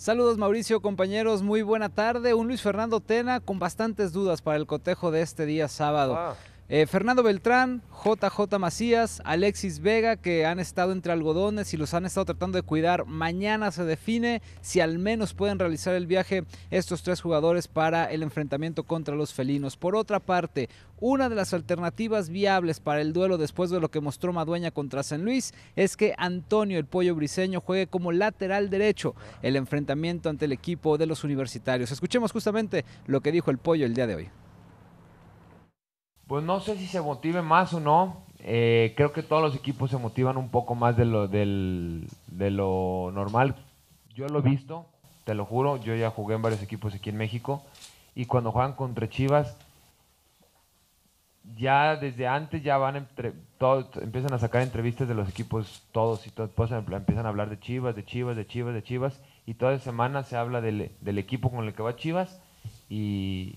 Saludos Mauricio, compañeros, muy buena tarde. Un Luis Fernando Tena con bastantes dudas para el cotejo de este día sábado. Ah. Eh, Fernando Beltrán, JJ Macías, Alexis Vega, que han estado entre algodones y los han estado tratando de cuidar. Mañana se define si al menos pueden realizar el viaje estos tres jugadores para el enfrentamiento contra los felinos. Por otra parte, una de las alternativas viables para el duelo después de lo que mostró Madueña contra San Luis es que Antonio el Pollo Briseño juegue como lateral derecho el enfrentamiento ante el equipo de los universitarios. Escuchemos justamente lo que dijo el Pollo el día de hoy. Pues no sé si se motive más o no. Eh, creo que todos los equipos se motivan un poco más de lo, de lo normal. Yo lo he visto, te lo juro. Yo ya jugué en varios equipos aquí en México. Y cuando juegan contra Chivas, ya desde antes ya van entre, todos, empiezan a sacar entrevistas de los equipos todos y todos pues, empiezan a hablar de Chivas, de Chivas, de Chivas, de Chivas y toda semana se habla del, del equipo con el que va Chivas y,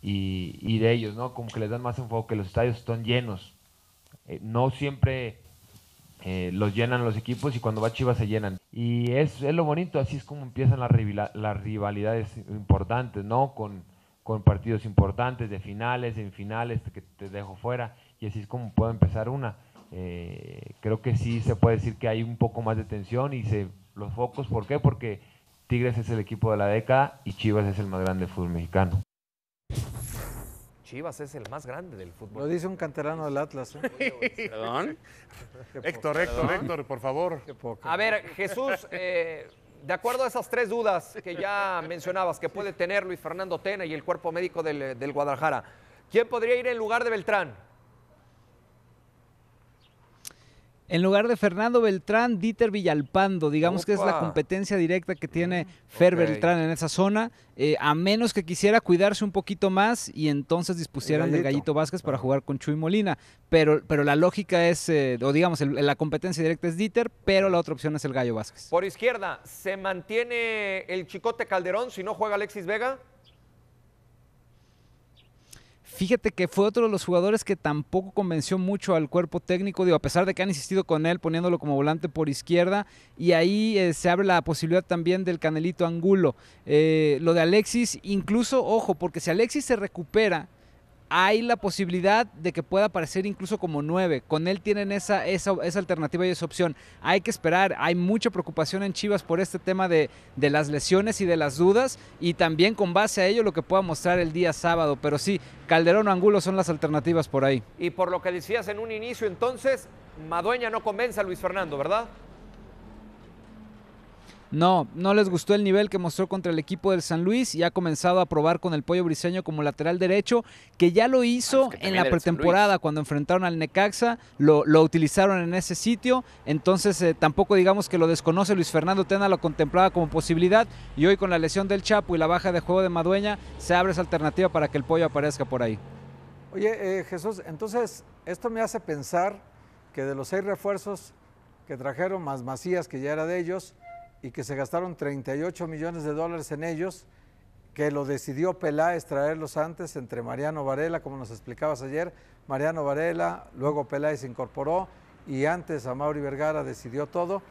y, de ellos, ¿no? Como que les dan más enfoque, los estadios están llenos. Eh, no siempre eh, los llenan los equipos y cuando va Chivas se llenan. Y es, lo bonito, así es como empiezan las, rivalidades importantes, ¿no? Con, partidos importantes, de finales, finales, que te dejo fuera, y así es como puedo empezar una. Eh, creo que sí se puede decir que hay un poco más de tensión y se los focos, ¿por qué? Porque Tigres es el equipo de la década y Chivas es el más grande fútbol mexicano. Chivas es el más grande del fútbol. Lo dice un canterano del Atlas. ¿eh? Perdón. Héctor, Héctor, Héctor, por favor. A ver, Jesús, eh, de acuerdo a esas tres dudas que ya mencionabas que puede tener Luis Fernando Tena y el cuerpo médico del Guadalajara, ¿quién podría ir en lugar de Beltrán? En lugar de Fernando Beltrán, Dieter Villalpando, digamos que es la competencia directa que tiene mm, Fer Beltrán en esa zona, eh, a menos que quisiera cuidarse un poquito más y entonces dispusieran del Gallito Vázquez para ah. jugar con Chuy Molina. Pero, pero la lógica es, eh, o digamos, la competencia directa es Dieter, pero la otra opción es el Gallo Vázquez. Por izquierda, ¿se mantiene el Chicote Calderón si no juega Alexis Vega? Fíjate que fue otro de los jugadores que tampoco convenció mucho al cuerpo técnico, digo, a pesar de que han insistido con él poniéndolo como volante por izquierda, y ahí eh, se abre la posibilidad también del Canelito Angulo. Eh, lo de Alexis, incluso, ojo, porque si Alexis se recupera hay la posibilidad de que pueda aparecer incluso como nueve, Con él tienen esa, alternativa y esa opción. Hay que esperar. Hay mucha preocupación en Chivas por este tema de, de, las lesiones y de las dudas. Y también con base a ello lo que pueda mostrar el día sábado. Pero sí, Calderón o Angulo son las alternativas por ahí. Y por lo que decías en un inicio, entonces, Madueña no convence a Luis Fernando, ¿verdad? No, no les gustó el nivel que mostró contra el equipo del San Luis y ha comenzado a probar con el Pollo Briseño como lateral derecho, que ya lo hizo ah, pues en la pretemporada cuando enfrentaron al Necaxa, lo, utilizaron en ese sitio, entonces eh, tampoco digamos que lo desconoce Luis Fernando Tena, lo contemplaba como posibilidad y hoy con la lesión del Chapo y la baja de juego de Madueña se abre esa alternativa para que el Pollo aparezca por ahí. Oye, eh, Jesús, entonces esto me hace pensar que de los seis refuerzos que trajeron más Macías, que ya era de ellos, y que se gastaron 38 millones de dólares en ellos, que lo decidió Peláez traerlos antes entre Mariano Varela, como nos explicabas ayer, Mariano Varela, luego Peláez se incorporó y antes a Mauri Vergara decidió todo.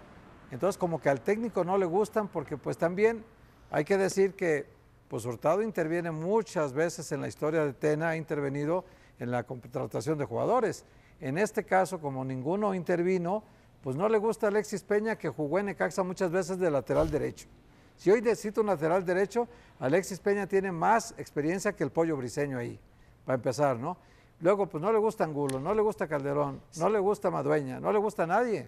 Entonces como que al técnico no le gustan porque pues también hay que decir que pues Hurtado interviene muchas veces en la historia de Tena, ha intervenido en la contratación de jugadores. En este caso, como ninguno intervino, pues no le gusta Alexis Peña que jugó en Necaxa muchas veces de lateral derecho. Si hoy necesito un lateral derecho, Alexis Peña tiene más experiencia que el pollo briseño ahí, para empezar, ¿no? Luego, pues no le gusta Angulo, no le gusta Calderón, no le gusta Madueña, no le gusta a nadie.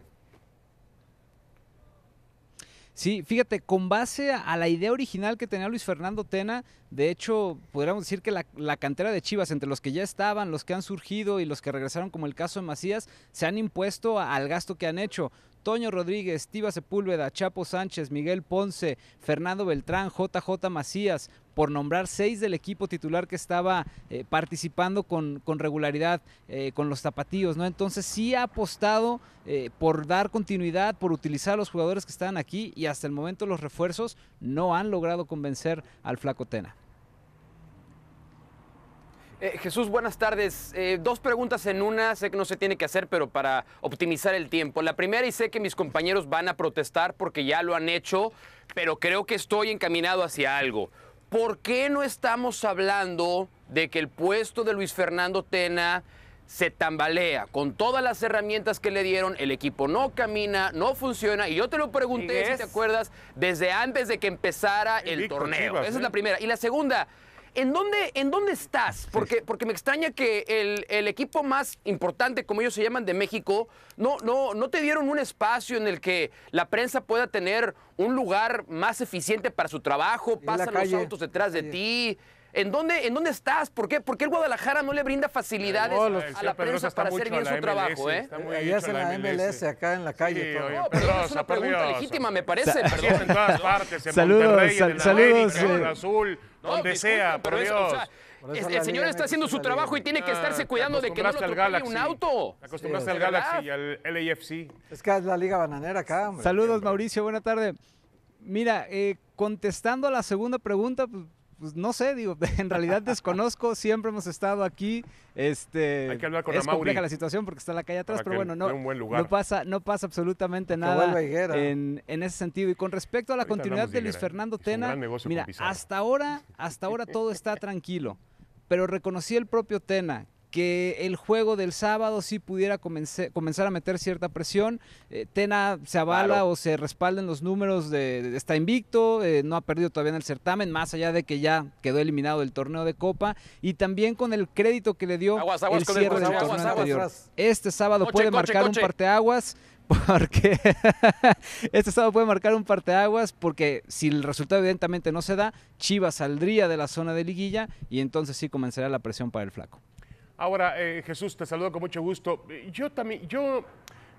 Sí, fíjate, con base a la idea original que tenía Luis Fernando Tena, de hecho, podríamos decir que la, cantera de Chivas, entre los que ya estaban, los que han surgido y los que regresaron, como el caso de Macías, se han impuesto al gasto que han hecho. Toño Rodríguez, Tiva Sepúlveda, Chapo Sánchez, Miguel Ponce, Fernando Beltrán, JJ Macías, por nombrar seis del equipo titular que estaba eh, participando con, regularidad eh, con los zapatillos, ¿no? Entonces sí ha apostado eh, por dar continuidad, por utilizar a los jugadores que están aquí y hasta el momento los refuerzos no han logrado convencer al Flaco Tena. Eh, Jesús, buenas tardes. Eh, dos preguntas en una, sé que no se tiene que hacer, pero para optimizar el tiempo. La primera, y sé que mis compañeros van a protestar porque ya lo han hecho, pero creo que estoy encaminado hacia algo. ¿Por qué no estamos hablando de que el puesto de Luis Fernando Tena se tambalea con todas las herramientas que le dieron, el equipo no camina, no funciona. Y yo te lo pregunté, si te acuerdas, desde antes de que empezara el, torneo. Esa es ¿eh? la primera. Y la segunda, ¿En dónde, ¿En dónde estás? Porque, porque me extraña que el, equipo más importante, como ellos se llaman, de México, no, no, no te dieron un espacio en el que la prensa pueda tener un lugar más eficiente para su trabajo, pasan los autos detrás de ti. ¿En dónde, ¿En dónde estás? ¿Por qué? ¿Por qué el Guadalajara no le brinda facilidades a la prensa para hacer bien su trabajo? ¿eh? Está muy Ahí es la MLS. acá en la calle. No, es una pregunta legítima, me parece. en todas partes, en saludos, Monterrey, en el saludos, Azul, donde sea, por el señor está haciendo su trabajo y tiene que ah, estarse cuidando de que no lo un auto. Acostumbrarse acostumbraste al Galaxy y al LAFC. Es que es la liga bananera acá. Hombre. Saludos, Mauricio. Buena tarde. Mira, eh, contestando a la segunda pregunta, pues no sé, digo, en realidad desconozco, siempre hemos estado aquí. Este, es compleja la situación porque está la calle atrás, pero bueno, no, pasa, no pasa absolutamente nada en, ese sentido. Y con respecto a la continuidad de Luis Fernando Tena, mira, hasta ahora, hasta ahora todo está tranquilo. Pero reconocí el propio Tena que el juego del sábado sí pudiera comenzar a meter cierta presión. Eh, Tena se avala o se en los números de, está invicto, eh, no ha perdido todavía en el certamen, más allá de que ya quedó eliminado del torneo de Copa y también con el crédito que le dio el cierre del anterior. Este sábado puede marcar un parteaguas porque este sábado puede marcar un parteaguas porque si el resultado evidentemente no se da, Chivas saldría de la zona de liguilla y entonces sí comenzará la presión para el flaco. Ahora, eh, Jesús, te saludo con mucho gusto. Yo también, yo,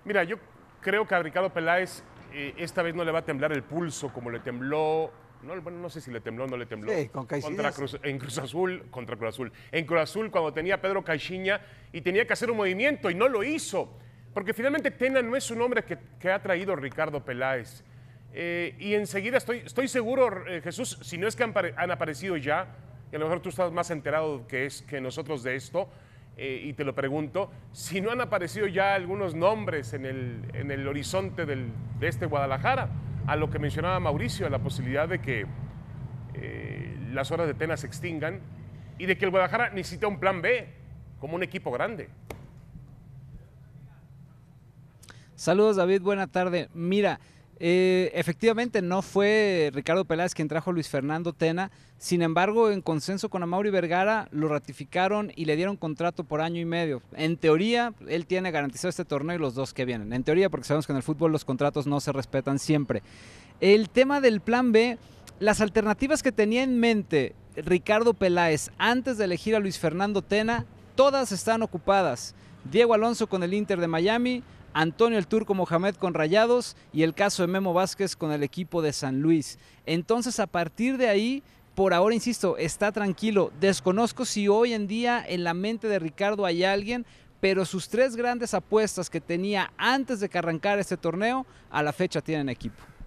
mira, yo creo que a Ricardo Peláez eh, esta vez no le va a temblar el pulso como le tembló no, bueno, no sé si le tembló o no le tembló. Sí, con contra Cruz, en Cruz Azul, contra Cruz Azul. En Cruz Azul cuando tenía Pedro Caixinha y tenía que hacer un movimiento y no lo hizo. Porque finalmente Tena no es un hombre que, ha traído Ricardo Peláez. Eh, y enseguida estoy, estoy seguro, Jesús, si no es que han, aparecido ya, y a lo mejor tú estás más enterado que, es, que nosotros de esto, eh, y te lo pregunto, si no han aparecido ya algunos nombres en el, en el horizonte de este Guadalajara, a lo que mencionaba Mauricio, a la posibilidad de que eh, las horas de Tena se extingan y de que el Guadalajara necesita un plan B como un equipo grande. Saludos David, buena tarde. Mira, eh, efectivamente, no fue Ricardo Peláez quien trajo a Luis Fernando Tena. Sin embargo, en consenso con Amaury Vergara, lo ratificaron y le dieron contrato por año y medio. En teoría, él tiene garantizado este torneo y los dos que vienen. En teoría, porque sabemos que en el fútbol los contratos no se respetan siempre. El tema del plan B, las alternativas que tenía en mente Ricardo Peláez antes de elegir a Luis Fernando Tena, todas están ocupadas. Diego Alonso con el Inter de Miami, Antonio el Turco Mohamed con Rayados y el caso de Memo Vázquez con el equipo de San Luis. Entonces, a partir de ahí, por ahora, insisto, está tranquilo. Desconozco si hoy en día en la mente de Ricardo hay alguien, pero sus tres grandes apuestas que tenía antes de que arrancara este torneo, a la fecha tienen equipo.